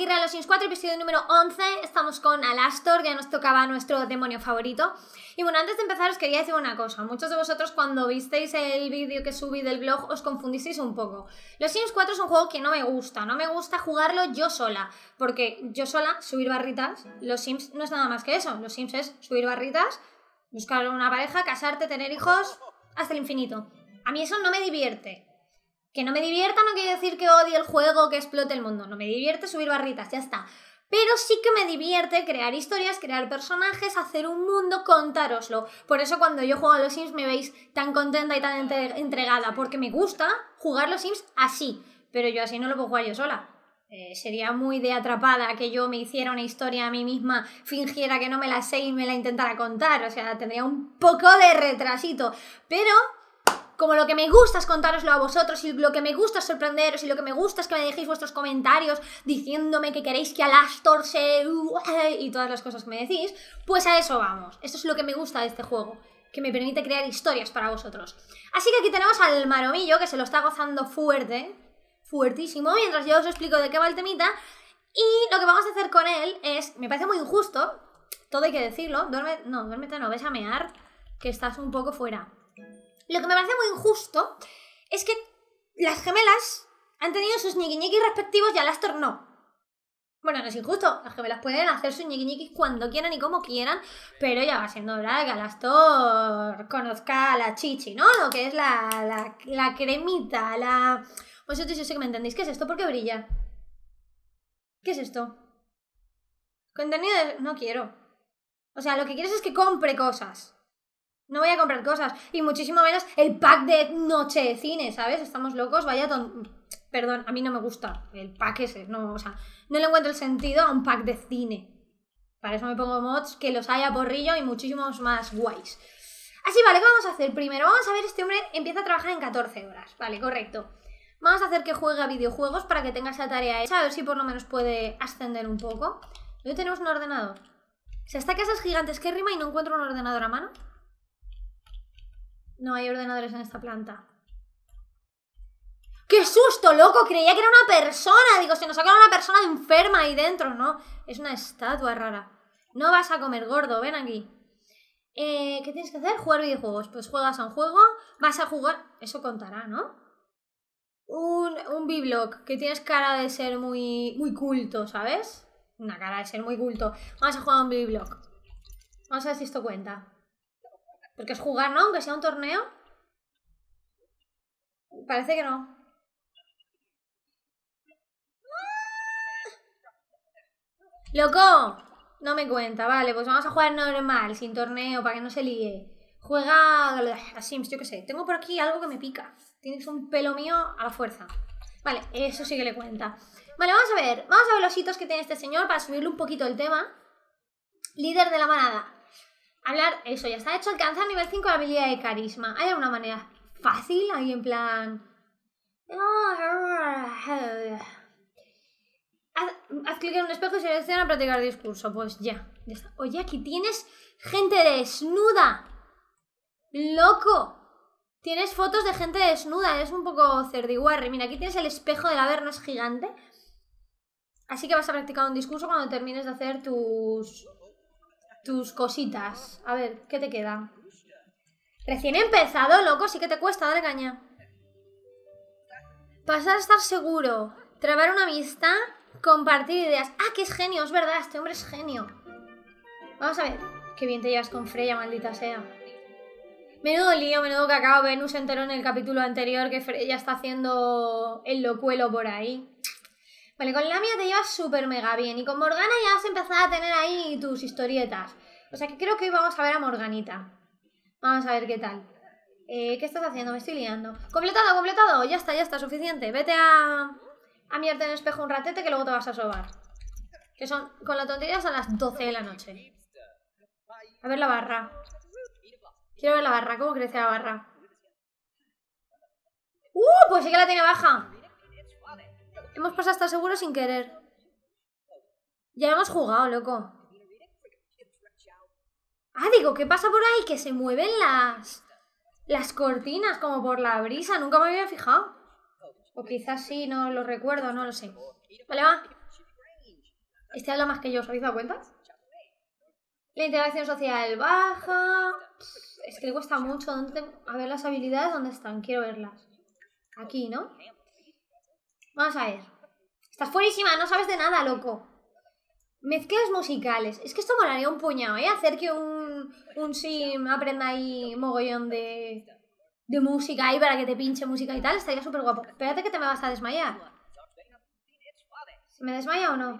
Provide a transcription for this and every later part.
aquí los Sims 4, episodio número 11. Estamos con Alastor, ya nos tocaba nuestro demonio favorito. Y bueno, antes de empezar os quería decir una cosa. Muchos de vosotros cuando visteis el vídeo que subí del blog os confundisteis un poco. Los Sims 4 es un juego que no me gusta, no me gusta jugarlo yo sola. Porque yo sola, subir barritas, los Sims no es nada más que eso. Los Sims es subir barritas, buscar una pareja, casarte, tener hijos, hasta el infinito. A mí eso no me divierte. Que no me divierta no quiere decir que odie el juego, que explote el mundo. No me divierte subir barritas, ya está. Pero sí que me divierte crear historias, crear personajes, hacer un mundo, contároslo. Por eso cuando yo juego a los Sims me veis tan contenta y tan entregada, porque me gusta jugar los Sims así. Pero yo así no lo puedo jugar yo sola. Eh, sería muy de atrapada que yo me hiciera una historia a mí misma, fingiera que no me la sé y me la intentara contar. O sea, tendría un poco de retrasito. Pero como lo que me gusta es contároslo a vosotros y lo que me gusta es sorprenderos y lo que me gusta es que me dejéis vuestros comentarios diciéndome que queréis que Alastor se... y todas las cosas que me decís, pues a eso vamos. Esto es lo que me gusta de este juego que me permite crear historias para vosotros. Así que aquí tenemos al maromillo que se lo está gozando fuerte, fuertísimo, mientras yo os explico de qué va el temita. Y lo que vamos a hacer con él es, me parece muy injusto, todo hay que decirlo, duerme, no, duérmete no, ves a mear, que estás un poco fuera. Lo que me parece muy injusto es que las gemelas han tenido sus ñiquiñiquis respectivos y Alastor no. Bueno, no es injusto, las gemelas pueden hacer sus ñiquiñiquis cuando quieran y como quieran, pero ya va siendo hora de que Alastor conozca a la chichi, ¿no? Lo que es la, la, cremita, la... Vosotros yo sé que me entendéis. ¿Qué es esto? ¿Por qué brilla? ¿Qué es esto? Contenido de... No quiero. O sea, lo que quieres es que compre cosas. No voy a comprar cosas. Y muchísimo menos el pack de noche de cine, ¿sabes? Estamos locos, vaya ton... Perdón, a mí no me gusta el pack ese. No, o sea, no le encuentro el sentido a un pack de cine. Para eso me pongo mods que los haya porrillo y muchísimos más guays. Así, vale, ¿qué vamos a hacer primero? Vamos a ver, este hombre empieza a trabajar en 14 horas. Vale, correcto. Vamos a hacer que juegue a videojuegos para que tenga esa tarea hecha. A ver si por lo menos puede ascender un poco. yo tenemos un ordenador. Si está Casas Gigantes, ¿qué rima y no encuentro un ordenador a mano. No hay ordenadores en esta planta. ¡Qué susto, loco! Creía que era una persona. Digo, se nos ha una persona enferma ahí dentro, ¿no? Es una estatua rara. No vas a comer gordo, ven aquí. Eh, ¿Qué tienes que hacer? Jugar videojuegos. Pues juegas a un juego, vas a jugar. Eso contará, ¿no? Un, un b que tienes cara de ser muy, muy culto, ¿sabes? Una cara de ser muy culto. Vamos a jugar a un B-Block. Vamos a ver si esto cuenta. Porque es jugar, ¿no? Aunque sea un torneo. Parece que no. ¡Loco! No me cuenta, vale, pues vamos a jugar normal, sin torneo, para que no se líe. Juega a Sims, yo qué sé. Tengo por aquí algo que me pica. Tienes un pelo mío a la fuerza. Vale, eso sí que le cuenta. Vale, vamos a ver. Vamos a ver los hitos que tiene este señor para subirle un poquito el tema. Líder de la manada. Hablar, eso ya está hecho, alcanzar nivel 5 de habilidad de carisma. ¿Hay alguna manera fácil ahí en plan... Ah, haz, clic en un espejo y selecciona practicar discurso. Pues ya, ya Oye, aquí tienes gente desnuda. ¡Loco! Tienes fotos de gente desnuda, es un poco cerdiguarre Mira, aquí tienes el espejo del Averno, es gigante. Así que vas a practicar un discurso cuando termines de hacer tus tus cositas. A ver, ¿qué te queda? Recién empezado, loco, sí que te cuesta, dale caña. Pasar a estar seguro, trabar una vista, compartir ideas. Ah, que es genio, es verdad, este hombre es genio. Vamos a ver, qué bien te llevas con Freya, maldita sea. Menudo lío, menudo cacao, Venus enteró en el capítulo anterior que Freya está haciendo el locuelo por ahí. Vale, con Lamia te llevas súper mega bien y con Morgana ya has empezado a tener ahí tus historietas. O sea que creo que hoy vamos a ver a Morganita. Vamos a ver qué tal. Eh, ¿Qué estás haciendo? Me estoy liando. Completado, completado. Ya está, ya está, suficiente. Vete a, a mirarte en el espejo un ratete que luego te vas a sobar. Que son, con la tontería son las 12 de la noche. A ver la barra. Quiero ver la barra, ¿cómo crece la barra? ¡Uh! Pues sí que la tiene baja. Hemos pasado hasta seguro sin querer. Ya hemos jugado, loco. Ah, digo, ¿qué pasa por ahí? Que se mueven las... Las cortinas como por la brisa. Nunca me había fijado. O quizás sí, no lo recuerdo, no lo sé. Vale, va. Este habla más que yo, ¿os habéis dado cuenta? La integración social baja. Es que le cuesta mucho. A ver las habilidades, ¿dónde están? Quiero verlas. Aquí, ¿no? Vamos a ver. Estás fuerísima, no sabes de nada, loco. Mezclas musicales. Es que esto molaría un puñado, ¿eh? Hacer que un, un sim aprenda ahí mogollón de, de música ahí para que te pinche música y tal. Estaría súper guapo. Espérate que te me vas a desmayar. me desmaya o no?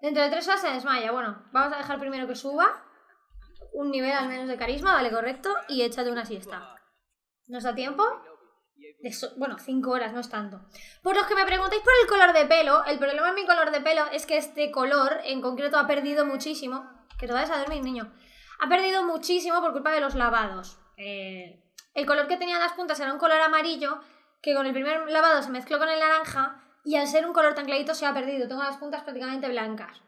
Dentro de tres horas se desmaya. Bueno, vamos a dejar primero que suba. Un nivel al menos de carisma, vale, correcto. Y échate una siesta. ¿Nos da tiempo? bueno, 5 horas, no es tanto. Por los que me preguntáis por el color de pelo, el problema en mi color de pelo es que este color en concreto ha perdido muchísimo. Que te vayas a dormir, niño. Ha perdido muchísimo por culpa de los lavados. Eh, el color que tenía las puntas era un color amarillo que con el primer lavado se mezcló con el naranja y al ser un color tan clarito se ha perdido. Tengo las puntas prácticamente blancas.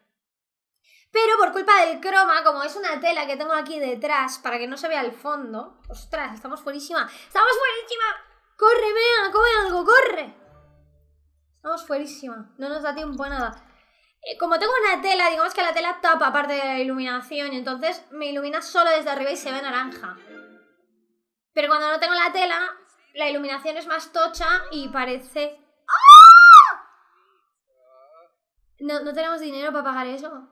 Pero por culpa del croma, como es una tela que tengo aquí detrás para que no se vea el fondo. ¡Ostras! Estamos fuerísima. ¡Estamos fuerísima! ¡Corre, Mea! ¡Come algo! ¡Corre! Estamos fuerísima. No nos da tiempo a nada. Eh, como tengo una tela, digamos que la tela tapa parte de la iluminación, entonces me ilumina solo desde arriba y se ve naranja. Pero cuando no tengo la tela, la iluminación es más tocha y parece... ¡Ah! no tenemos dinero para pagar eso.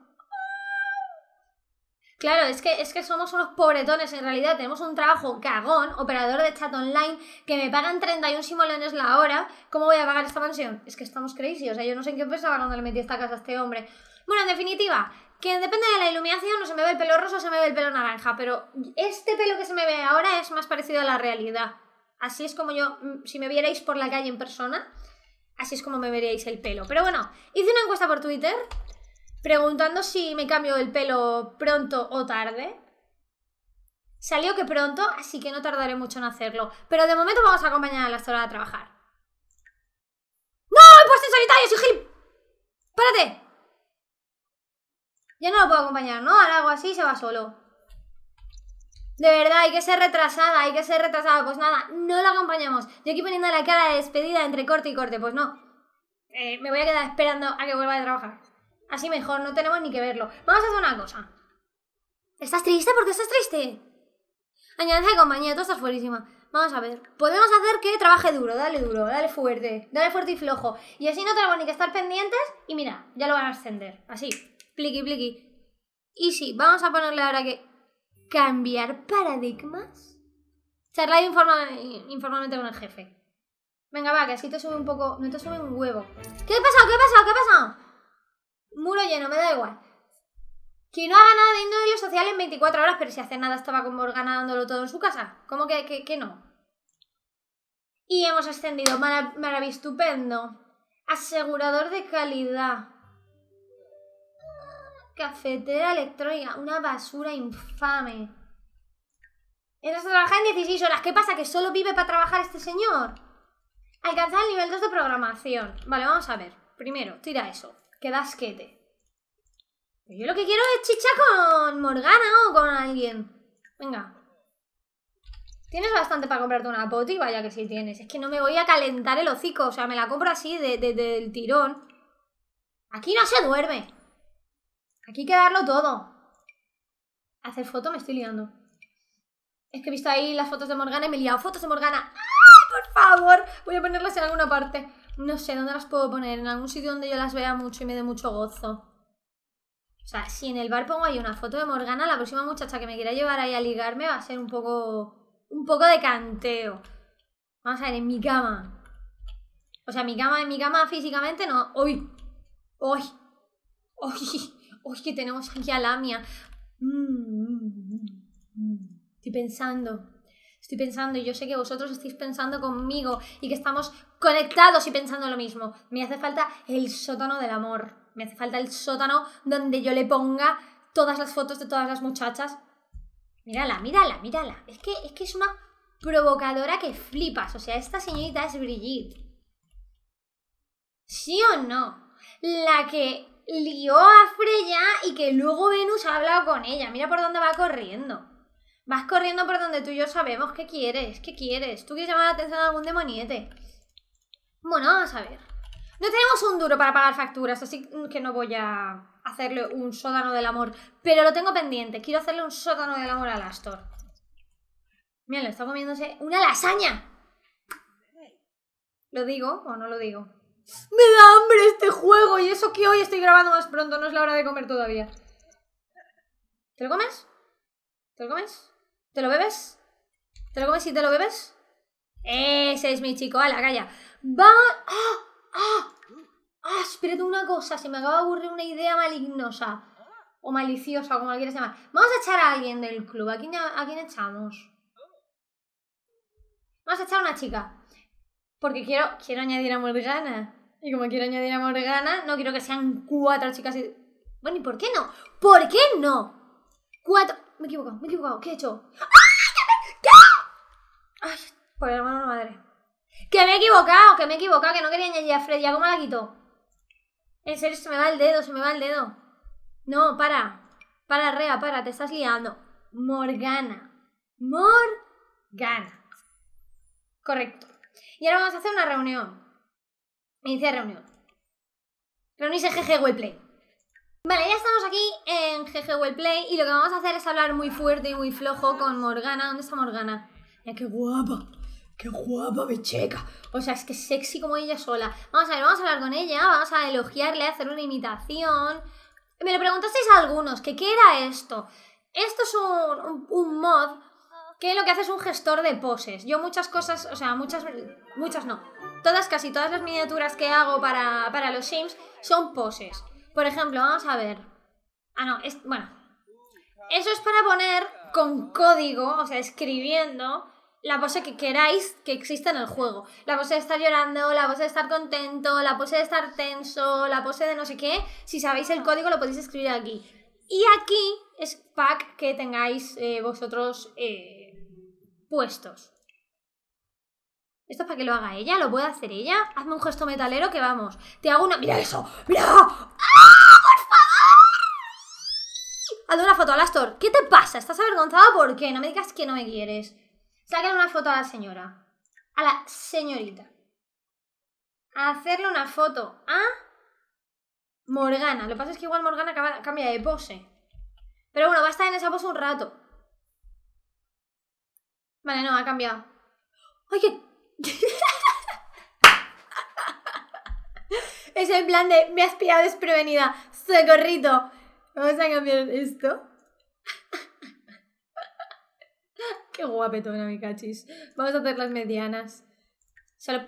Claro, es que, es que somos unos pobretones en realidad. Tenemos un trabajo cagón, operador de chat online, que me pagan 31 simolones la hora. ¿Cómo voy a pagar esta mansión? Es que estamos crazy. O sea, yo no sé en qué pensaba cuando le metí esta casa a este hombre. Bueno, en definitiva, que depende de la iluminación, o se me ve el pelo rosa o se me ve el pelo naranja. Pero este pelo que se me ve ahora es más parecido a la realidad. Así es como yo, mm, si me vierais por la calle en persona, así es como me veríais el pelo. Pero bueno, hice una encuesta por Twitter preguntando si me cambio el pelo pronto o tarde. Salió que pronto, así que no tardaré mucho en hacerlo. Pero de momento vamos a acompañar a la señora a trabajar. ¡No! ¡He puesto en solitario! ¡Soy Gil ¡Párate! Ya no lo puedo acompañar, ¿no? Ahora algo así se va solo. De verdad, hay que ser retrasada, hay que ser retrasada. Pues nada, no la acompañamos. Yo aquí poniendo la cara de despedida entre corte y corte, pues no. Eh, me voy a quedar esperando a que vuelva a trabajar. Así mejor, no tenemos ni que verlo. Vamos a hacer una cosa. ¿Estás triste? ¿Por qué estás triste? de compañía, tú estás fuerísima. Vamos a ver. Podemos hacer que trabaje duro, dale duro, dale fuerte, dale fuerte y flojo. Y así no tenemos ni que estar pendientes. Y mira, ya lo van a ascender. Así, pliqui, pliqui. Y sí, vamos a ponerle ahora que. ¿Cambiar paradigmas? Charla informalmente con el jefe. Venga, va, que así te sube un poco. No te sube un huevo. ¿Qué ha pasado? ¿Qué ha pasado? ¿Qué ha pasado? Muro lleno, me da igual. Que no haga nada de índole social en 24 horas, pero si hace nada estaba como ganándolo todo en su casa. ¿Cómo que, que, no? Y hemos extendido marav maravistupendo. Asegurador de calidad. Cafetera electrónica. Una basura infame. Entonces a trabajar en 16 horas. ¿Qué pasa? ¿Que solo vive para trabajar este señor? Alcanzar el nivel 2 de programación. Vale, vamos a ver. Primero, tira eso. Queda Yo lo que quiero es chicha con Morgana o con alguien. Venga. Tienes bastante para comprarte una poti, vaya que sí tienes. Es que no me voy a calentar el hocico, o sea, me la compro así de, de, del tirón. Aquí no se duerme. Aquí hay que darlo todo. Hacer foto me estoy liando. Es que he visto ahí las fotos de Morgana y me he liado. Fotos de Morgana. ¡Ay, por favor! Voy a ponerlas en alguna parte. No sé, ¿dónde las puedo poner? En algún sitio donde yo las vea mucho y me dé mucho gozo. O sea, si en el bar pongo ahí una foto de Morgana, la próxima muchacha que me quiera llevar ahí a ligarme va a ser un poco. un poco de canteo. Vamos a ver, en mi cama. O sea, mi cama, en mi cama físicamente no. ¡Uy! ¡Uy! ¡Uy! ¡Uy! Que tenemos aquí a Lamia. Mm, mm, mm, Estoy pensando estoy pensando y yo sé que vosotros estáis pensando conmigo y que estamos conectados y pensando lo mismo. Me hace falta el sótano del amor. Me hace falta el sótano donde yo le ponga todas las fotos de todas las muchachas. Mírala, mírala, mírala. Es que es, que es una provocadora que flipas. O sea, esta señorita es Brigitte. ¿Sí o no? La que lió a Freya y que luego Venus ha hablado con ella. Mira por dónde va corriendo. Vas corriendo por donde tú y yo sabemos qué quieres, qué quieres. Tú quieres llamar la atención a algún demoniete. Bueno, vamos a ver. No tenemos un duro para pagar facturas, así que no voy a hacerle un sótano del amor. Pero lo tengo pendiente. Quiero hacerle un sótano del amor a Astor. Mira, lo está comiéndose una lasaña. ¿Lo digo o no lo digo? Me da hambre este juego y eso que hoy estoy grabando más pronto, no es la hora de comer todavía. ¿Te lo comes? ¿Te lo comes? ¿Te lo bebes? ¿Te lo comes y te lo bebes? Ese es mi chico, la calla. Vamos... ¡Ah! ¡Ah! ¡Ah! Espérate una cosa, se me acaba de aburrir una idea malignosa. O maliciosa, como la quieras llamar. Vamos a echar a alguien del club. ¿A quién, echamos? Vamos a echar a una chica. Porque quiero, quiero añadir a Morgana. Y como quiero añadir a Morgana, no quiero que sean cuatro chicas. Y... Bueno, ¿y por qué no? ¿Por qué no? Cuatro me he equivocado, me he equivocado, ¿qué he hecho? ¡Ah! ¿Qué ¡Ay! Por la mano madre. ¡Que me he equivocado! ¡Que me he equivocado! ¡Que no quería añadir a Freddy! cómo la quito? En serio, se me va el dedo, se me va el dedo. No, para. Para, Rea, para, te estás liando. Morgana. Morgana. Correcto. Y ahora vamos a hacer una reunión. Me dice reunión. Reunirse GG Weplay Vale, ya estamos aquí en GG Well Play y lo que vamos a hacer es hablar muy fuerte y muy flojo con Morgana. ¿Dónde está Morgana? Mira, qué guapa, qué guapa me checa. O sea, es que sexy como ella sola. Vamos a ver, vamos a hablar con ella, vamos a elogiarle, a hacer una imitación. Me lo preguntasteis a algunos, que qué era esto. Esto es un, mod que lo que hace es un gestor de poses. Yo muchas cosas, o sea, muchas, muchas no. Todas, casi todas las miniaturas que hago para, para los Sims son poses por ejemplo, vamos a ver. Ah, no, es, bueno. Eso es para poner con código, o sea, escribiendo la pose que queráis que exista en el juego. La pose de estar llorando, la pose de estar contento, la pose de estar tenso, la pose de no sé qué. Si sabéis el código lo podéis escribir aquí. Y aquí es pack que tengáis eh, vosotros eh, puestos. Esto es para que lo haga ella, lo puede hacer ella. Hazme un gesto metalero que vamos. Te hago una. ¡Mira eso! ¡Mira! ¡Ah! ¡Por favor! Hazle una foto a Astor. ¿Qué te pasa? ¿Estás avergonzada? ¿Por qué? No me digas que no me quieres. Sácale una foto a la señora. A la señorita. hacerle una foto a. Morgana. Lo que pasa es que igual Morgana cambia de pose. Pero bueno, va a estar en esa pose un rato. Vale, no, ha cambiado. ¡Ay, Oye, es el plan de me has pillado desprevenida, socorrito. Vamos a cambiar esto. Qué guapetona mi cachis. Vamos a hacer las medianas.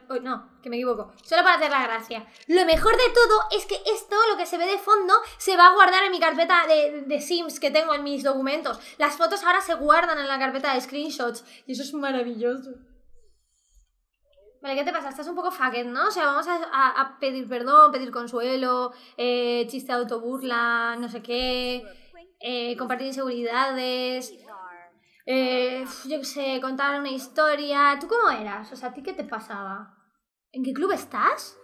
Oh, no, que me equivoco. Solo para hacer la gracia. Lo mejor de todo es que esto, lo que se ve de fondo, se va a guardar en mi carpeta de, Sims que tengo en mis documentos. Las fotos ahora se guardan en la carpeta de screenshots. Y eso es maravilloso. Vale, ¿qué te pasa? Estás un poco fucked, ¿no? O sea, vamos a, pedir perdón, pedir consuelo, eh, chiste de autoburla, no sé qué, eh, compartir inseguridades, eh, yo qué sé, contar una historia. ¿Tú cómo eras? O sea, ¿a ti qué te pasaba? ¿En qué club estás?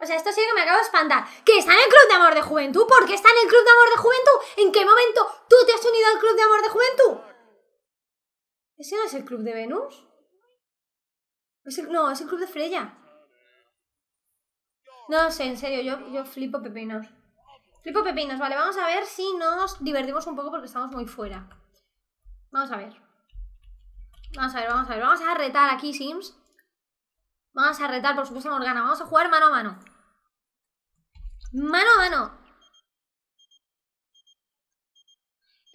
O sea, esto sí que me acabo de espantar. ¿Que está en el Club de Amor de Juventud? ¿Por qué está en el Club de Amor de Juventud? ¿En qué momento tú te has unido al Club de Amor de Juventud? ¿Ese no es el club de Venus? no, es el club de Freya. No sé, en serio, yo, yo flipo pepinos. Flipo pepinos, vale, vamos a ver si nos divertimos un poco porque estamos muy fuera. Vamos a ver. Vamos a ver, vamos a ver. Vamos a retar aquí, Sims. Vamos a retar, por supuesto, a Morgana. Vamos a jugar mano a mano. Mano a mano.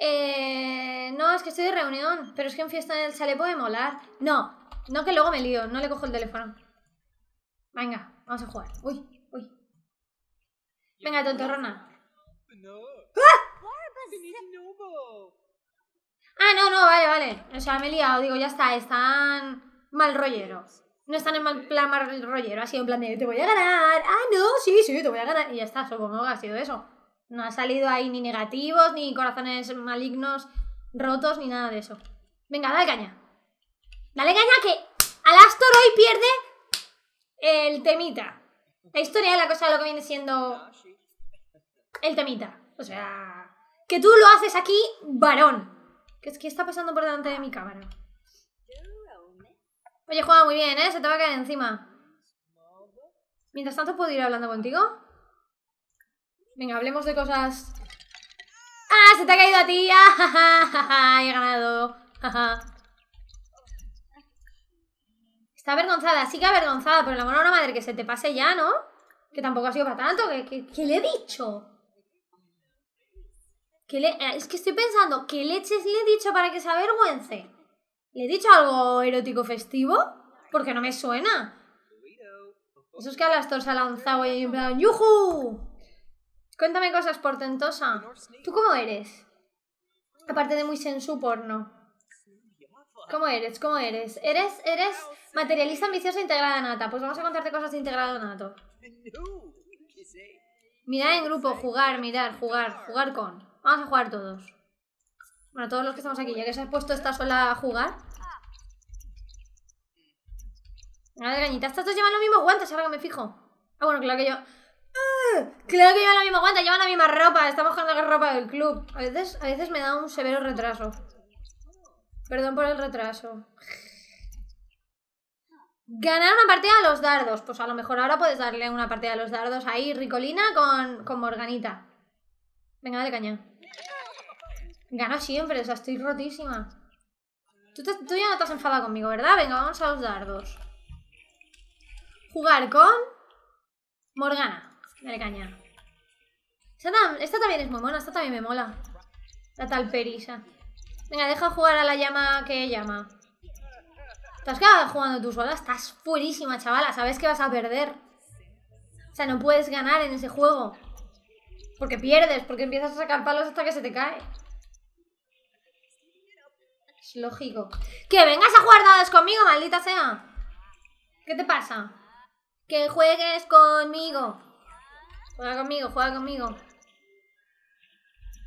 Eh, no, es que estoy de reunión, pero es que en fiesta en el sale puede molar. No, no que luego me lío, no le cojo el teléfono. Venga, vamos a jugar. Uy, uy. Venga, tontorrona. No. ¡Ah! ¡Ah! no, no, vale, vale. O sea, me he liado, digo, ya está, están mal rolleros. No están en mal plan mal rollero, ha sido en plan de te voy a ganar. Ah, no, sí, sí, te voy a ganar. Y ya está, supongo que ha sido eso. No ha salido ahí ni negativos, ni corazones malignos rotos, ni nada de eso. Venga, dale caña. Dale caña que Alastor hoy pierde el temita. La historia es la cosa de lo que viene siendo el temita. O sea, que tú lo haces aquí, varón. ¿Qué, que está pasando por delante de mi cámara? Oye, juega muy bien, ¿eh? Se te va a caer encima. Mientras tanto, ¿puedo ir hablando contigo? Venga, hablemos de cosas... ¡Ah! ¡Se te ha caído a ti! Ah, ja, he ganado! Está avergonzada, sí que avergonzada, pero la mano madre que se te pase ya, ¿no? Que tampoco ha sido para tanto, ¿qué le he dicho. Eh, es que estoy pensando, ¿qué leches le he dicho para que se avergüence? ¿Le he dicho algo erótico festivo? Porque no me suena. Eso es que a las ha lanzado y en plan, ¡yujú! Cuéntame cosas, portentosa. ¿Tú cómo eres? Aparte de muy sensu porno. ¿Cómo eres? ¿Cómo eres? Eres, eres materialista ambiciosa integrada nata. Pues vamos a contarte cosas de integrado nato. Mirar en grupo, jugar, mirar, jugar, jugar con. Vamos a jugar todos. Bueno, todos los que estamos aquí, ya que se ha puesto esta sola a jugar. ver, gañita, ¿Estás dos llevando los mismos guantes, ahora que me fijo. Ah, bueno, claro que yo. Claro que llevan la misma guanta, llevan la misma ropa. Estamos con la ropa del club. A veces, a veces me da un severo retraso. Perdón por el retraso. Ganar una partida a los dardos. Pues a lo mejor ahora puedes darle una partida a los dardos ahí, Ricolina, con, Morganita. Venga, dale caña. Gana siempre, o sea, estoy rotísima. Tú, ya no estás enfadada conmigo, ¿verdad? Venga, vamos a los dardos. Jugar con Morgana. Dale caña. Esta, también es muy mona, esta también me mola. La tal perisa. Venga, deja jugar a la llama que llama. Estás jugando tú sola, estás fuerísima, chavala. Sabes que vas a perder. O sea, no puedes ganar en ese juego. Porque pierdes, porque empiezas a sacar palos hasta que se te cae. Es lógico. ¡Que vengas a jugar dados conmigo, maldita sea! ¿Qué te pasa? ¡Que juegues conmigo! Juega conmigo, juega conmigo.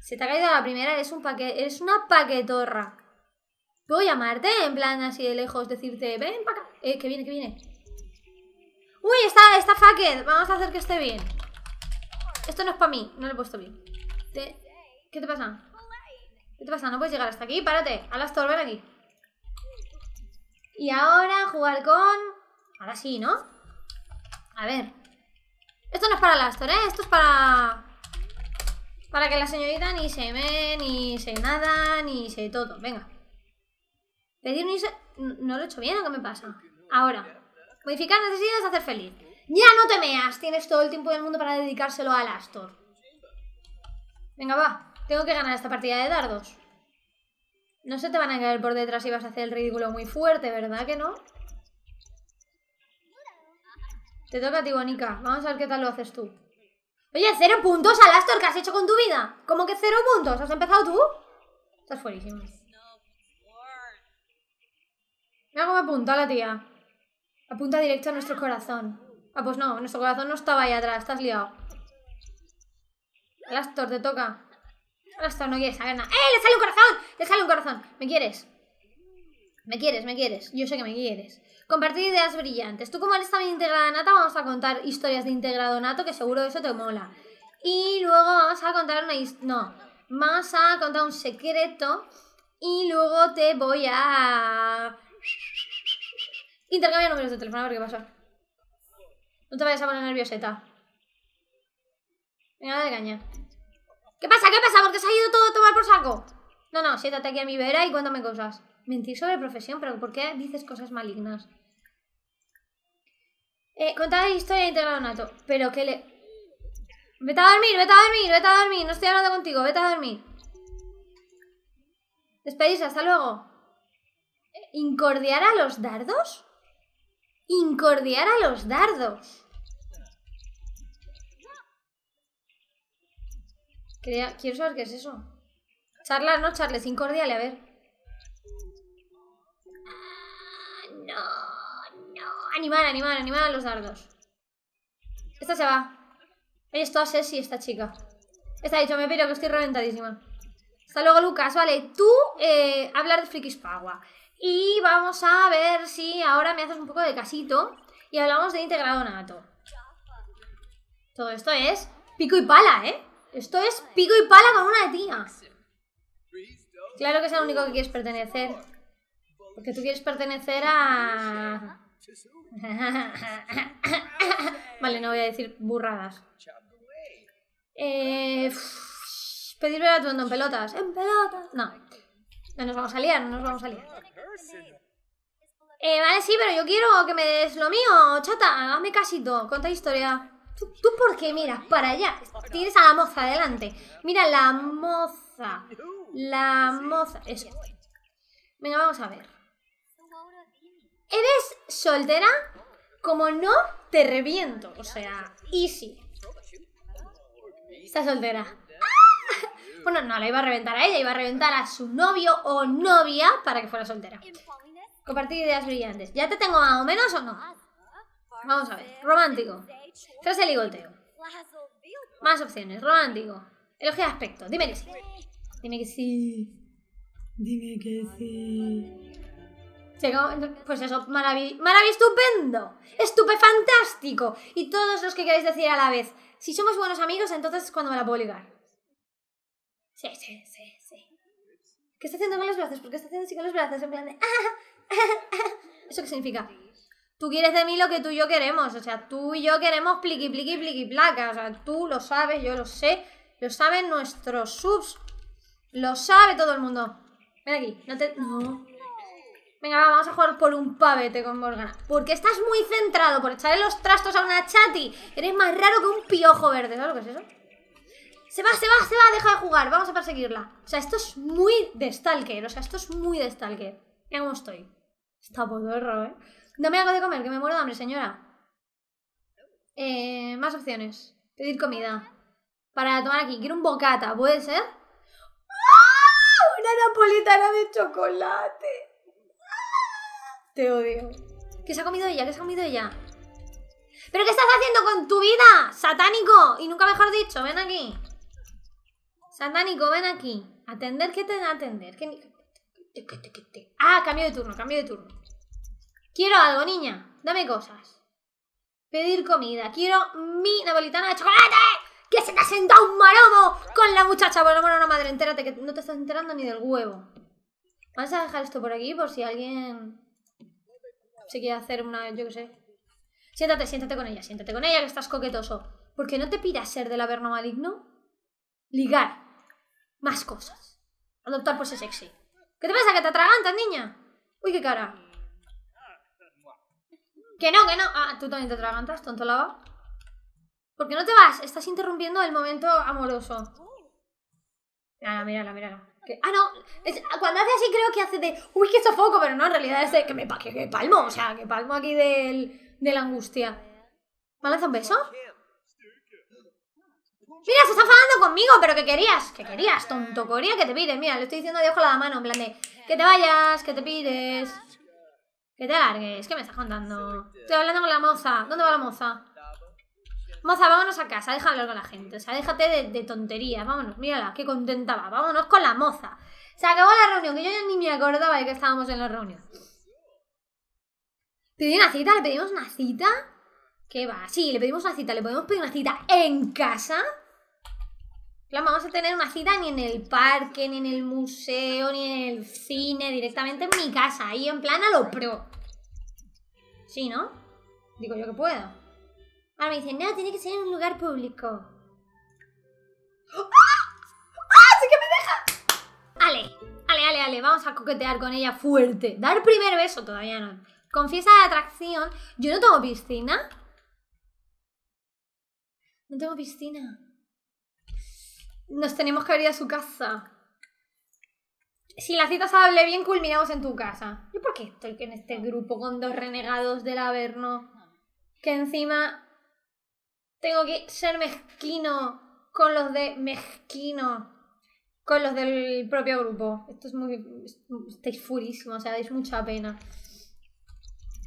Se te ha caído la primera, eres un paquete, eres una paquetorra. Puedo llamarte en plan así de lejos, decirte, ven para acá. Eh, que viene, que viene. Uy, está, está Fucked. Vamos a hacer que esté bien. Esto no es para mí, no lo he puesto bien. ¿Qué te pasa? ¿Qué te pasa? No puedes llegar hasta aquí, párate. Alastor, ven aquí. Y ahora jugar con... Ahora sí, ¿no? A ver. Esto no es para Lastor, ¿eh? Esto es para... Para que la señorita ni se ve ni se nada, ni se todo. Venga. Pedir un No lo he hecho bien, ¿o qué me pasa? Ahora. Modificar necesidades de hacer feliz. ¡Ya no te meas! Tienes todo el tiempo del mundo para dedicárselo a Lastor. Venga, va. Tengo que ganar esta partida de dardos. No se te van a caer por detrás y vas a hacer el ridículo muy fuerte, ¿verdad que no? Te toca a ti, Vamos a ver qué tal lo haces tú. Oye, cero puntos al Astor qué has hecho con tu vida. ¿Cómo que cero puntos? ¿Has empezado tú? Estás fuerísimo. Mira cómo apunta la tía. Apunta directo a nuestro corazón. Ah, pues no, nuestro corazón no estaba ahí atrás, estás liado. Alastor, te toca. Alastor, no quieres saber nada. ¡Eh! ¡Le sale un corazón! ¡Le sale un corazón! ¿Me quieres? ¿Me quieres? ¿Me quieres? Yo sé que me quieres. Compartir ideas brillantes. Tú como eres también integrada nata, vamos a contar historias de integrado nato, que seguro eso te mola. Y luego vamos a contar una... No, vamos a contar un secreto y luego te voy a... Intercambiar números de teléfono, a ver qué pasa. No te vayas a poner nervioseta. Venga, dale caña. ¿Qué pasa? ¿Qué pasa? Porque se ha ido todo a tomar por saco? No, no, siéntate aquí a mi vera y cuéntame cosas. Mentir sobre profesión, pero ¿por qué dices cosas malignas? Eh, la historia de integrado nato. Pero que le. Vete a dormir, vete a dormir, vete a dormir. No estoy hablando contigo, vete a dormir. Despedirse, hasta luego. Eh, ¿Incordiar a los dardos? Incordiar a los dardos. quiero saber qué es eso. Charla, no charles, incordiale, a ver. animal animal animal a los dardos. Esta se va. Ella es toda sexy, esta chica. Está dicho, me piro, que estoy reventadísima. Hasta luego, Lucas. Vale, tú eh, hablar de frikis pagua. Y vamos a ver si ahora me haces un poco de casito y hablamos de integrado nato. Todo esto es pico y pala, ¿eh? Esto es pico y pala con una de tía. Claro que es el único que quieres pertenecer. Porque tú quieres pertenecer a... vale, no voy a decir burradas. Eh, pedir en pelotas. ¡En pelotas! No. No nos vamos a liar, no nos vamos a liar. Eh, vale, sí, pero yo quiero que me des lo mío, chata. Hazme casito, Conta historia. ¿Tú, por qué miras para allá? Tienes a la moza adelante Mira, la moza. La moza. Eso. Venga, vamos a ver. ¿Eres soltera? Como no, te reviento. O sea, easy. Está soltera. ¡Ah! Bueno, no, la iba a reventar a ella, iba a reventar a su novio o novia para que fuera soltera. Compartir ideas brillantes. ¿Ya te tengo más o menos o no? Vamos a ver. Romántico. Tras el ligoteo. Más opciones. Romántico. Elogio de aspecto. Dime que sí. Dime que sí. Dime que sí pues eso, maravilloso, maravi estupendo, estupefantástico. Y todos los que queráis decir a la vez, si somos buenos amigos, entonces es cuando me la puedo ligar. Sí, sí, sí, sí. ¿Qué está haciendo con los brazos? ¿Por qué está haciendo así con los brazos? En plan de... Ah, ah, ah, ¿Eso qué significa? Tú quieres de mí lo que tú y yo queremos. O sea, tú y yo queremos pliqui, pliqui, pliqui, placa. O sea, tú lo sabes, yo lo sé. Lo saben nuestros subs. Lo sabe todo el mundo. Ven aquí. No te... No. Venga, vamos a jugar por un pavete con Morgana. Porque estás muy centrado por echarle los trastos a una chati. Eres más raro que un piojo verde. ¿Sabes lo que es eso? Se va, se va, se va, deja de jugar. Vamos a perseguirla. O sea, esto es muy de Stalker. O sea, esto es muy de Stalker. Mira cómo estoy. Está podorro, ¿eh? me hago de comer, que me muero de hambre, señora. Eh, más opciones. Pedir comida. Para tomar aquí. Quiero un bocata, ¿puede ser? ¡Una napolitana de chocolate! Te odio. ¿Qué se ha comido ella? ¿Qué se ha comido ella? ¿Pero qué estás haciendo con tu vida? ¡Satánico! Y nunca mejor dicho, ven aquí. Satánico, ven aquí. Atender, ¿qué te atender? Ah, cambio de turno, cambio de turno. Quiero algo, niña. Dame cosas. Pedir comida. Quiero mi napolitana de chocolate. ¡Que se te ha sentado un maromo con la muchacha! Bueno, bueno, no, madre, entérate, que no te estás enterando ni del huevo. Vamos a dejar esto por aquí por si alguien si quiere hacer una, yo qué sé. Siéntate, siéntate con ella, siéntate con ella que estás coquetoso. Porque no te pidas ser del averno maligno. Ligar. Más cosas. Adoptar por pues, ser sexy. ¿Qué te pasa? ¿Que te atragantas, niña? Uy, qué cara. Que no, que no. Ah, tú también te atragantas, tonto lava. ¿Por qué no te vas? Estás interrumpiendo el momento amoroso. Mírala, mírala, mírala. Ah, no, cuando hace así creo que hace de, uy, que sofoco, pero no, en realidad es de, que me palmo, o sea, que palmo aquí del, de la angustia. ¿Me lanza un beso? Mira, se está enfadando conmigo, pero qué querías, qué querías, tonto, quería que te pides, mira, le estoy diciendo de ojo la mano, en plan de, que te vayas, que te pides que te largues, ¿qué me estás contando? Estoy hablando con la moza, ¿dónde va la moza? moza, vámonos a casa, deja hablar con la gente. O sea, déjate de, tonterías, vámonos, mírala, qué contenta va, vámonos con la moza. Se acabó la reunión, que yo ya ni me acordaba de que estábamos en la reunión. ¿Pedí una cita? ¿Le pedimos una cita? ¿Qué va? Sí, le pedimos una cita, le podemos pedir una cita en casa. Claro, vamos a tener una cita ni en el parque, ni en el museo, ni en el cine, directamente en mi casa, ahí en plan a lo pro. Sí, ¿no? Digo yo que puedo. Ahora me dicen, no, tiene que ser en un lugar público. ¡Ah! ¡Ah! ¡Sí que me deja! Ale, ale, ale, ale, vamos a coquetear con ella fuerte. Dar primer beso todavía no. Confiesa de atracción. Yo no tengo piscina. No tengo piscina. Nos tenemos que abrir a su casa. Si la cita sale bien, culminamos en tu casa. ¿Y por qué estoy en este grupo con dos renegados del Averno? Que encima tengo que ser mezquino con los de mezquino, con los del propio grupo. Esto es muy... Estáis furísimos, o sea, dais mucha pena.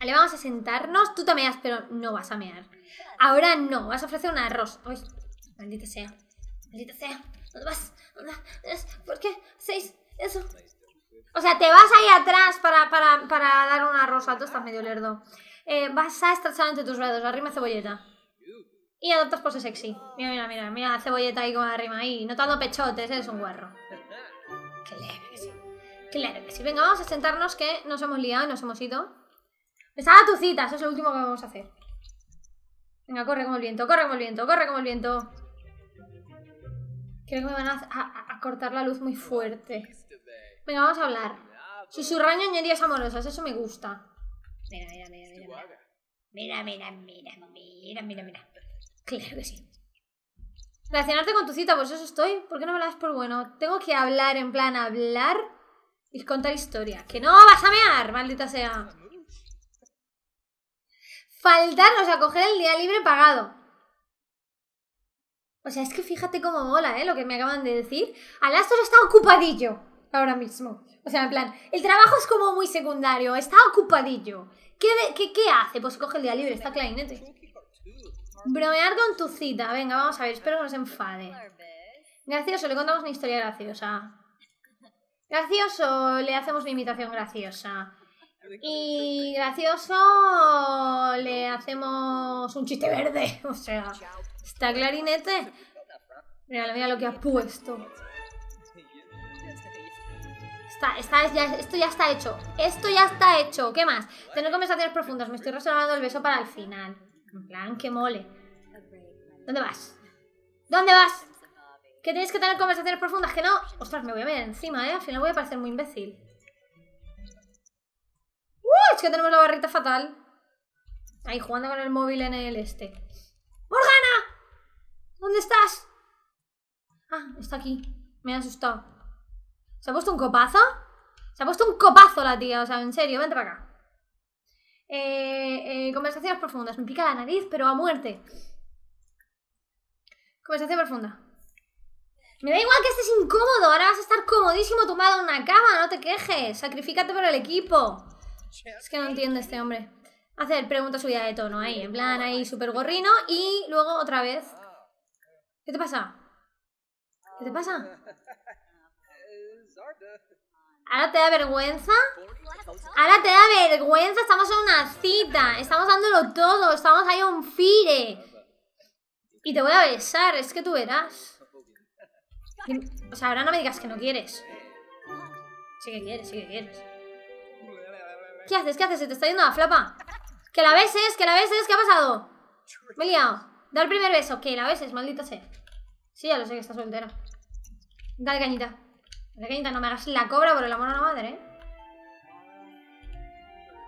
Vale, vamos a sentarnos. Tú te meas, pero no vas a mear. Ahora no, vas a ofrecer un arroz. Uy, maldita sea. Maldita sea. ¿Dónde vas? ¿Por qué ¿Seis? eso? O sea, te vas ahí atrás para, para, para dar un arroz alto. estás medio lerdo. Eh, vas a estrechar entre tus dedos. Arrima cebolleta. Y adoptas cosas sexy. Mira, mira, mira, mira la cebolleta ahí con la rima ahí. Notando pechotes, eres ¿eh? un guarro. Claro que sí. Claro que sí. Venga, vamos a sentarnos que nos hemos liado y nos hemos ido. Estaba tu cita, eso es lo último que vamos a hacer. Venga, corre como el viento, corre como el viento, corre como el viento. Creo que me van a, cortar la luz muy fuerte. Venga, vamos a hablar. Susurra ñoñerías amorosas, eso me gusta. Mira, mira, mira, mira. Mira, mira, mira, mira, mira, mira. mira. Claro que sí. Relacionarte con tu cita, pues eso estoy. ¿Por qué no me lo das por bueno? Tengo que hablar, en plan, hablar y contar historia. ¡Que no vas a mear! Maldita sea. Faltar, o sea, coger el día libre pagado. O sea, es que fíjate cómo mola, ¿eh? Lo que me acaban de decir. Alastor está ocupadillo ahora mismo. O sea, en plan, el trabajo es como muy secundario, está ocupadillo. ¿Qué, qué hace? Pues coge el día libre, está clarinete. Bromear con tu cita. Venga, vamos a ver, espero que no se enfade. Gracioso, le contamos una historia graciosa. Gracioso, le hacemos una imitación graciosa. Y gracioso, le hacemos un chiste verde. O sea, está clarinete. Mira, mira lo que ha puesto. Está, esto ya está hecho. Esto ya está hecho. ¿Qué más? Tener conversaciones profundas. Me estoy reservando el beso para el final. En plan, que mole. ¿Dónde vas? ¿Dónde vas? Que tenéis que tener conversaciones profundas, que no... Ostras, me voy a ver encima, ¿eh? Al final voy a parecer muy imbécil. ¡Uh! Es que tenemos la barrita fatal. Ahí, jugando con el móvil en el este. ¡Morgana! ¿Dónde estás? Ah, está aquí. Me ha asustado. ¿Se ha puesto un copazo? Se ha puesto un copazo la tía, o sea, en serio, vente para acá. Eh, eh, conversaciones profundas. Me pica la nariz, pero a muerte. Conversación profunda. Me da igual que estés incómodo. Ahora vas a estar comodísimo tomado en una cama. No te quejes. Sacrificate por el equipo. Es que no entiende este hombre. Hacer preguntas subida de tono ahí. En plan, ahí súper gorrino. Y luego otra vez. ¿Qué te pasa? ¿Qué te pasa? ¿Ahora te da vergüenza? Ahora te da vergüenza, estamos en una cita, estamos dándolo todo, estamos ahí un fire. Y te voy a besar, es que tú verás. O sea, ahora no me digas que no quieres. Sí que quieres, sí que quieres. ¿Qué haces? ¿Qué haces? Se te está yendo la flapa. Que la beses, que la beses, ¿qué ha pasado? Me he liado. Da el primer beso, que la beses, maldita sea. Sí, ya lo sé que está soltera. Dale cañita. Dale cañita, no me hagas la cobra por el amor a la madre, ¿eh?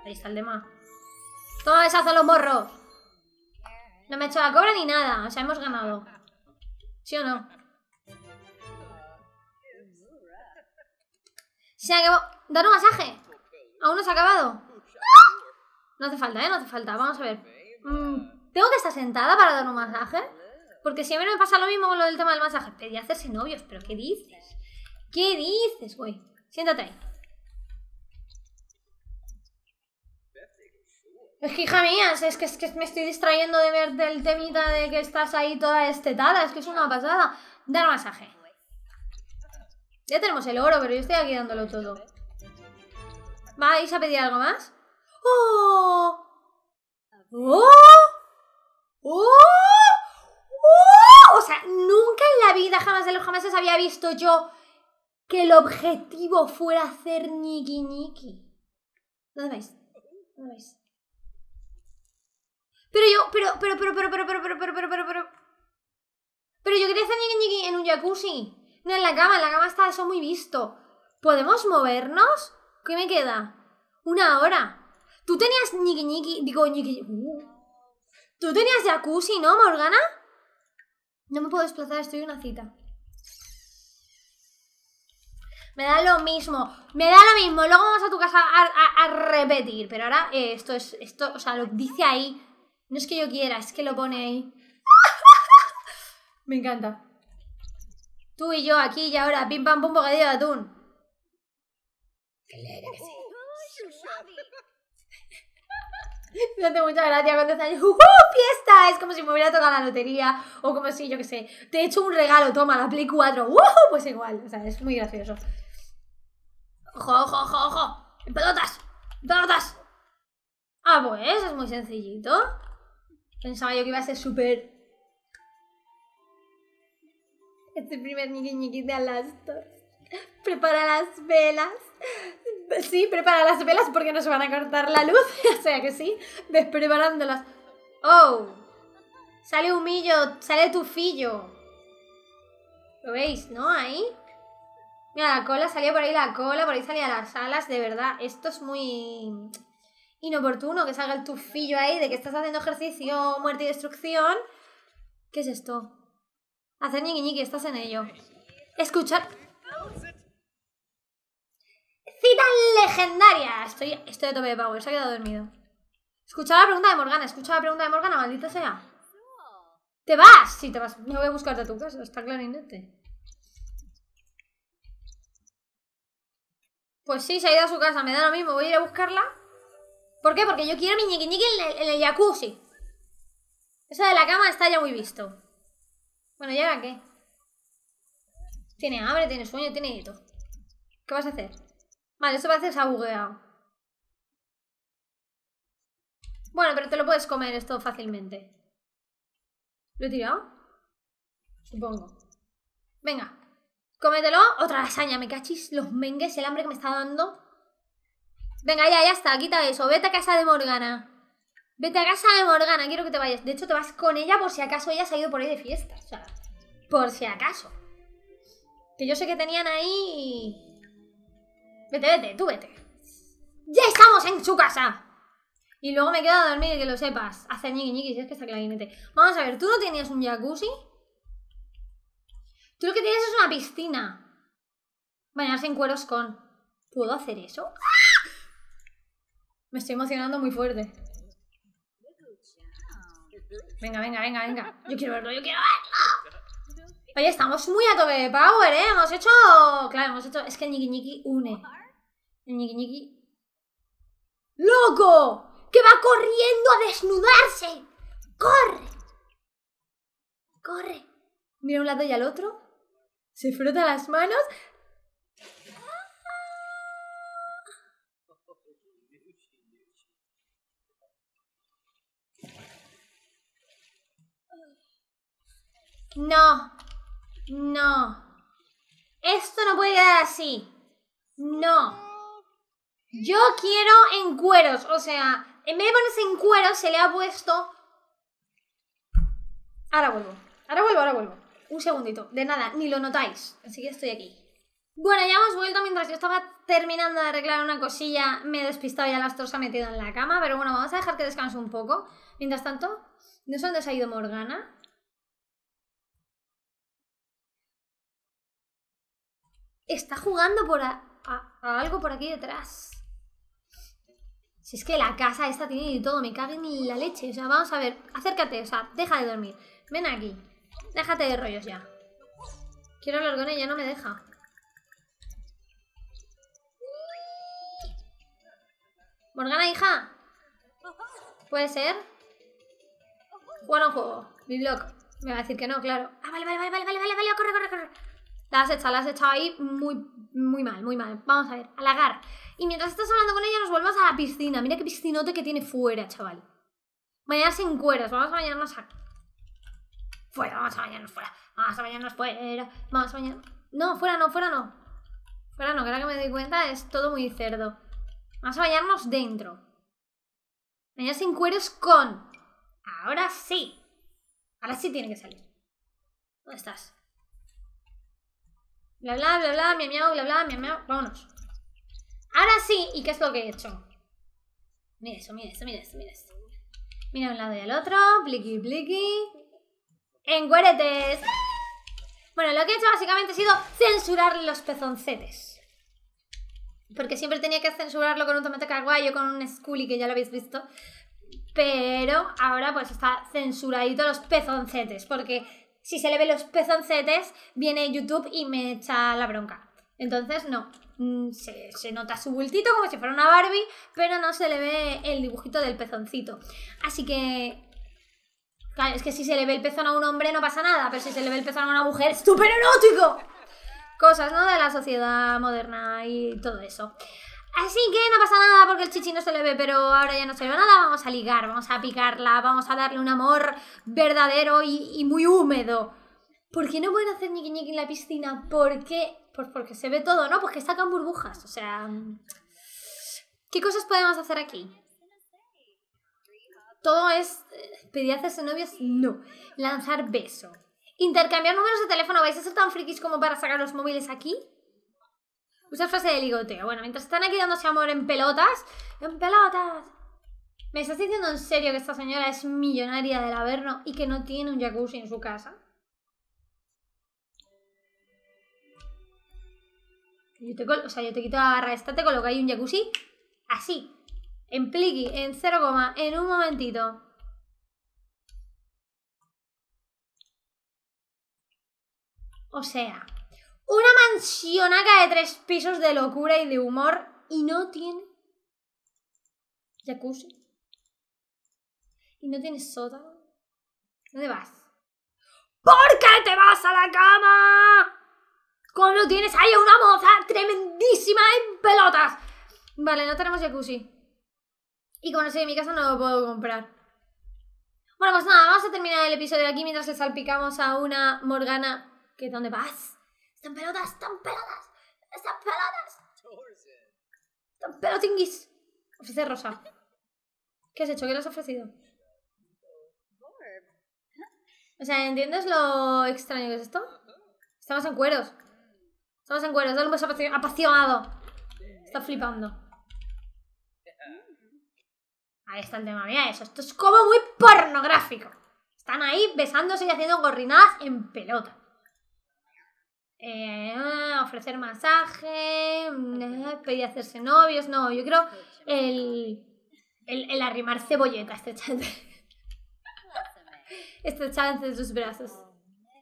Ahí está el demás. Toma, a los morros. No me ha hecho la cobra ni nada. O sea, hemos ganado. ¿Sí o no? Se acabó. Dar un masaje. Aún no se ha acabado. No hace falta, ¿eh? No hace falta. Vamos a ver. Mm, ¿Tengo que estar sentada para dar un masaje? Porque siempre me pasa lo mismo con lo del tema del masaje. Pedí hacerse novios, pero ¿qué dices? ¿Qué dices, güey? Siéntate ahí. Es que hija mía, es que, me estoy distrayendo de ver del temita de que estás ahí toda estetada, es que es una pasada. Dar masaje. Ya tenemos el oro, pero yo estoy aquí dándolo todo. ¿Vais a pedir algo más? ¡Oh! ¡Oh! ¡Oh! ¡Oh! O sea, nunca en la vida, jamás de los jamases había visto yo que el objetivo fuera hacer niki niki ¿Dónde vais? ¿Dónde vais? Pero yo, pero, pero, pero, pero, pero, pero, pero, pero, pero, pero, pero. Pero yo quería hacer ñiqui en un jacuzzi. No en la cama, en la cama está eso muy visto. ¿Podemos movernos? ¿Qué me queda? Una hora. Tú tenías ñiqui ñiqui, digo ñiqui. Tú tenías jacuzzi, ¿no, Morgana? No me puedo desplazar, estoy en una cita. Me da lo mismo, me da lo mismo. Luego vamos a tu casa a, repetir, pero ahora eh, esto es, esto, o sea, lo dice ahí no es que yo quiera, es que lo pone ahí. Me encanta. Tú y yo aquí y ahora, pim pam pum, bocadillo de atún. Claro que sí. Me hace mucha gracia cuando estás ahí ¡Uh, ¡Fiesta! Es como si me hubiera tocado la lotería o como si, yo qué sé, te he hecho un regalo, toma, la Play 4. Pues igual, o sea, es muy gracioso. ¡Ojo, ojo, ojo, ojo! ¡Pelotas! ¡Pelotas! Ah, pues, es muy sencillito. Pensaba yo que iba a ser súper. Este primer niqui de Alastor. Prepara las velas. Sí, prepara las velas porque no se van a cortar la luz. o sea que sí, despreparándolas. ¡Oh! Sale humillo, sale tufillo. ¿Lo veis, no? Ahí. Mira, la cola, salía por ahí la cola, por ahí salían las alas, de verdad. Esto es muy inoportuno que salga el tufillo ahí de que estás haciendo ejercicio, muerte y destrucción. ¿Qué es esto? Hacer ñiqui ñiqui, estás en ello. Escuchar. Cita legendaria! Estoy, estoy a tope de power, se ha quedado dormido. Escucha la pregunta de Morgana, escucha la pregunta de Morgana, maldita sea. ¡Te vas! Sí, te vas. Me voy a buscarte a tu casa, está clarinete. Pues sí, se ha ido a su casa, me da lo mismo, voy a ir a buscarla ¿Por qué? Porque yo quiero mi ñiqui en el, jacuzzi. Eso de la cama está ya muy visto. Bueno, ¿y ahora qué? Tiene hambre, tiene sueño, tiene hito. ¿Qué vas a hacer? Vale, esto parece que se Bueno, pero te lo puedes comer esto fácilmente. ¿Lo he tirado? Supongo. Venga, cómetelo. Otra lasaña, me cachis los mengues, el hambre que me está dando. Venga, ya, ya está, quita eso. Vete a casa de Morgana. Vete a casa de Morgana, quiero que te vayas. De hecho, te vas con ella por si acaso ella se ha ido por ahí de fiesta. O sea, por si acaso. Que yo sé que tenían ahí... Vete, vete, tú vete. ¡Ya estamos en su casa! Y luego me quedo a dormir, que lo sepas. Hace ñiqui ñiqui, si es que está clarinete. Vamos a ver, ¿tú no tenías un jacuzzi? Tú lo que tienes es una piscina. Bañarse en cueros con... ¿Puedo hacer eso? ¡Ah! Me estoy emocionando muy fuerte. Venga, venga, venga, venga. Yo quiero verlo, yo quiero verlo. Oye, estamos muy a tope de power, ¿eh? Hemos hecho... Claro, hemos hecho... Es que el Niki une. El Niki... ¡Loco! ¡Que va corriendo a desnudarse! ¡Corre! ¡Corre! Mira un lado y al otro. Se frota las manos. No. No. Esto no puede quedar así. No. Yo quiero en cueros. O sea, en vez de ponerse en cueros, se le ha puesto... Ahora vuelvo. Ahora vuelvo, ahora vuelvo. Un segundito. De nada, ni lo notáis. Así que estoy aquí. Bueno, ya hemos vuelto mientras yo estaba terminando de arreglar una cosilla. Me he despistado y a lastro se ha metido en la cama. Pero bueno, vamos a dejar que descanse un poco. Mientras tanto, no sé dónde se ha ido Morgana. está jugando por algo por aquí detrás. Si es que la casa esta tiene y todo, me cago en la leche. O sea, vamos a ver, acércate, o sea, deja de dormir. Ven aquí, déjate de rollos ya. Quiero hablar con ella, no me deja. Morgana, hija. ¿Puede ser? Jugar a un juego. Mi blog. Me va a decir que no, claro. Ah, vale, vale, vale, vale, vale, vale, corre, corre, corre. La has echado, la has echado ahí muy, muy mal, muy mal. Vamos a ver, a lagar. Y mientras estás hablando con ella, nos volvemos a la piscina. Mira qué piscinote que tiene fuera, chaval. Mañana sin cueros vamos a bañarnos aquí. Fuera, vamos a bañarnos fuera. Vamos a bañarnos fuera. Vamos a bañarnos. No, fuera no, fuera no. Fuera no, que ahora que me doy cuenta es todo muy cerdo. Vamos a bañarnos dentro. Mañana sin cueros con. Ahora sí. Ahora sí tiene que salir. ¿Dónde estás? Bla, bla, bla, bla, miau, bla, bla, miau. Vámonos. Ahora sí, ¿y qué es lo que he hecho? Mira eso, mira eso, mira eso, mira eso. Mira un lado y al otro. bliqui. ¡En ¡Encuéretes! Bueno, lo que he hecho básicamente ha sido censurar los pezoncetes. Porque siempre tenía que censurarlo con un tomate carguayo, con un scully, que ya lo habéis visto. Pero ahora pues está censuradito los pezoncetes. Porque si se le ve los pezoncetes, viene YouTube y me echa la bronca. Entonces, no. Mm, se, nota su bultito como si fuera una Barbie, pero no se le ve el dibujito del pezoncito. Así que. Claro, es que si se le ve el pezón a un hombre no pasa nada, pero si se le ve el pezón a una mujer, ¡súper erótico! Cosas, ¿no? De la sociedad moderna y todo eso. Así que no pasa nada porque el chichi no se le ve, pero ahora ya no se le ve nada. Vamos a ligar, vamos a picarla, vamos a darle un amor verdadero y, muy húmedo. ¿Por qué no pueden hacer ñiqui ñiqui en la piscina? ¿Por qué? Pues porque se ve todo, ¿no? Porque sacan burbujas, o sea... ¿Qué cosas podemos hacer aquí? Todo es eh, pedir hacerse novias. no. Lanzar beso. Intercambiar números de teléfono, ¿vais a ser tan frikis como para sacar los móviles aquí? Esa frase de ligoteo. Bueno, mientras están aquí dándose amor en pelotas. ¡En pelotas! ¿Me estás diciendo en serio que esta señora es millonaria del Averno y que no tiene un jacuzzi en su casa? Yo te o sea, yo te quito la barra esta, te coloco ahí un jacuzzi así. En pliqui, en cero 0, en un momentito. O sea, una mansionaca de tres pisos de locura y de humor y no tiene jacuzzi. Y no tiene sótano. ¿Dónde vas? ¿Por qué te vas a la cama? Cuando tienes ahí una moza tremendísima en pelotas. Vale, no tenemos jacuzzi. Y como no sé de mi casa, no lo puedo comprar. Bueno, pues nada, vamos a terminar el episodio de aquí mientras le salpicamos a una Morgana. ¿Qué? ¿Dónde vas? Están pelotas, están pelotas, están pelotas! Están pelotinguis. Ofrece Rosa. ¿Qué has hecho? ¿Qué le has ofrecido? O sea, ¿entiendes lo extraño que es esto? Estamos en cueros. Estamos en cueros. Dale un beso apasionado. Está flipando. Ahí está el tema, mira eso. Esto es como muy pornográfico. Están ahí besándose y haciendo gorrinadas en pelota. Eh, ah, ofrecer masaje, mm, eh, pedir hacerse novios, no, yo creo el, el, el arrimar este chance estrechando sus brazos. Oh,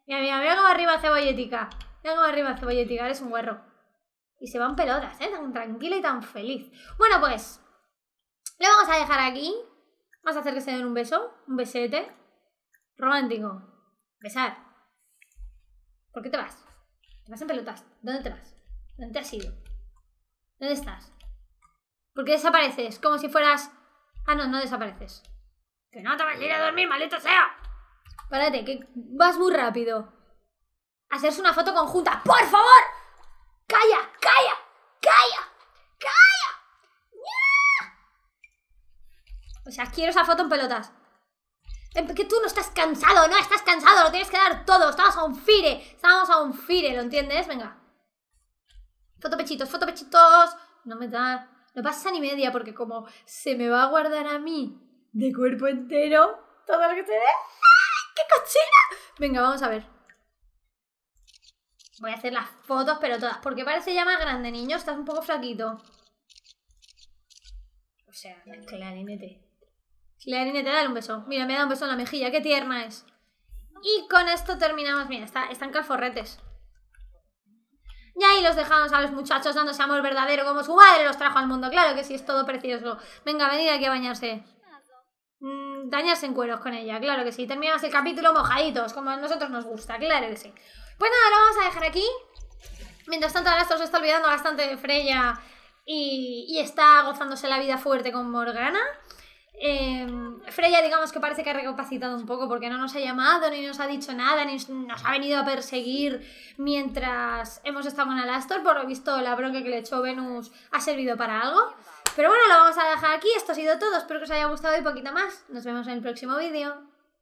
mira, mira, mira cómo arriba cebolletica, mira cómo arriba cebolletica, eres un guerro. Y se van pelotas, ¿eh? tan tranquila y tan feliz. Bueno, pues, le vamos a dejar aquí. Vamos a hacer que se den un beso, un besete. Romántico. Besar. ¿Por qué te vas? Te vas en pelotas. ¿Dónde te vas? ¿Dónde te has ido? ¿Dónde estás? Porque desapareces, como si fueras... Ah, no, no desapareces. Que no te vas a ir a dormir, maldito sea. Párate, que vas muy rápido. Hacerse una foto conjunta. ¡Por favor! ¡Calla! ¡Calla! ¡Calla! ¡Calla! O sea, quiero esa foto en pelotas. Que tú no estás cansado, no estás cansado, lo tienes que dar todo. Estamos a un fire, estamos a un fire, ¿lo entiendes? Venga. foto pechitos foto pechitos No me da. No pasa ni media porque como se me va a guardar a mí de cuerpo entero todo lo que te dé. ¡ah! ¡Qué cochina! Venga, vamos a ver. Voy a hacer las fotos, pero todas. Porque parece ya más grande, niño. Estás un poco flaquito. O sea, clarinete. La niña te da un beso. Mira, me da un beso en la mejilla, qué tierna es. Y con esto terminamos. Mira, está, están calforretes. Y ahí los dejamos a los muchachos dándose amor verdadero como su madre los trajo al mundo. Claro que sí, es todo precioso. Venga, venid aquí a bañarse. Mm, dañarse en cueros con ella, claro que sí. Terminamos el capítulo mojaditos, como a nosotros nos gusta, claro que sí. Pues nada, lo vamos a dejar aquí. Mientras tanto, ahora se está olvidando bastante de Freya y está gozándose la vida fuerte con Morgana. Em, Freya, digamos que parece que ha recapacitado un poco porque no nos ha llamado, ni nos ha dicho nada, ni nos ha venido a perseguir mientras hemos estado en Alastor. Por lo visto, la bronca que le echó Venus ha servido para algo. Pero bueno, lo vamos a dejar aquí. Esto ha sido todo. Espero que os haya gustado y poquito más. Nos vemos en el próximo vídeo.